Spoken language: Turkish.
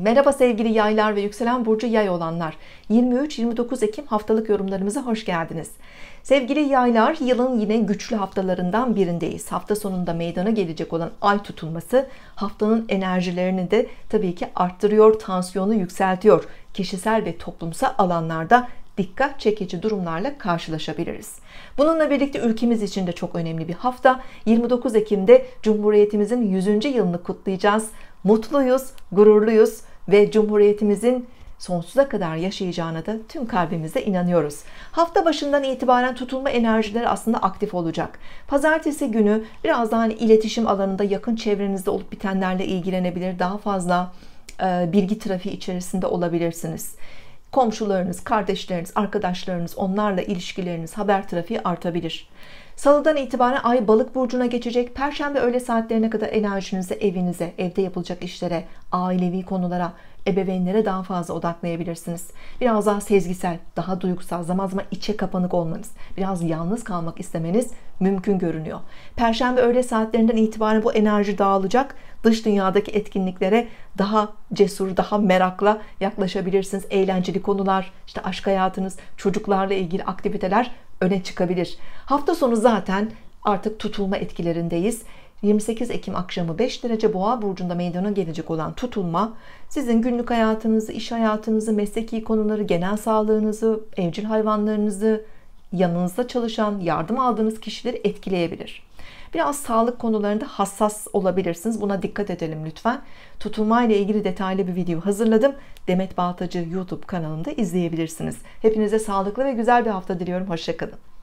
Merhaba sevgili yaylar ve yükselen burcu yay olanlar. 23-29 Ekim haftalık yorumlarımıza hoş geldiniz. Sevgili yaylar yılın yine güçlü haftalarından birindeyiz. Hafta sonunda meydana gelecek olan ay tutulması haftanın enerjilerini de tabii ki arttırıyor, tansiyonu yükseltiyor. Kişisel ve toplumsal alanlarda dikkat çekici durumlarla karşılaşabiliriz. Bununla birlikte ülkemiz için de çok önemli bir hafta. 29 Ekim'de Cumhuriyetimizin 100. yılını kutlayacağız mutluyuz, gururluyuz ve Cumhuriyetimizin sonsuza kadar yaşayacağına da tüm kalbimizle inanıyoruz. Hafta başından itibaren tutulma enerjileri aslında aktif olacak. Pazartesi günü biraz daha hani iletişim alanında yakın çevrenizde olup bitenlerle ilgilenebilir. Daha fazla e, bilgi trafiği içerisinde olabilirsiniz. Komşularınız, kardeşleriniz, arkadaşlarınız, onlarla ilişkileriniz, haber trafiği artabilir. Salıdan itibaren ay balık burcuna geçecek. Perşembe öğle saatlerine kadar enerjinizi evinize, evde yapılacak işlere, ailevi konulara, ebeveynlere daha fazla odaklayabilirsiniz. Biraz daha sezgisel, daha duygusal, zaman zaman içe kapanık olmanız, biraz yalnız kalmak istemeniz mümkün görünüyor. Perşembe öğle saatlerinden itibaren bu enerji dağılacak. Dış dünyadaki etkinliklere daha cesur, daha merakla yaklaşabilirsiniz. Eğlenceli konular, işte aşk hayatınız, çocuklarla ilgili aktiviteler öne çıkabilir. Hafta sonu zaten artık tutulma etkilerindeyiz. 28 Ekim akşamı 5 derece boğa burcunda meydana gelecek olan tutulma sizin günlük hayatınızı, iş hayatınızı, mesleki konuları, genel sağlığınızı, evcil hayvanlarınızı, yanınızda çalışan, yardım aldığınız kişileri etkileyebilir. Biraz sağlık konularında hassas olabilirsiniz. Buna dikkat edelim lütfen. Tutulma ile ilgili detaylı bir video hazırladım. Demet Baltacı YouTube kanalında izleyebilirsiniz. Hepinize sağlıklı ve güzel bir hafta diliyorum. Hoşçakalın.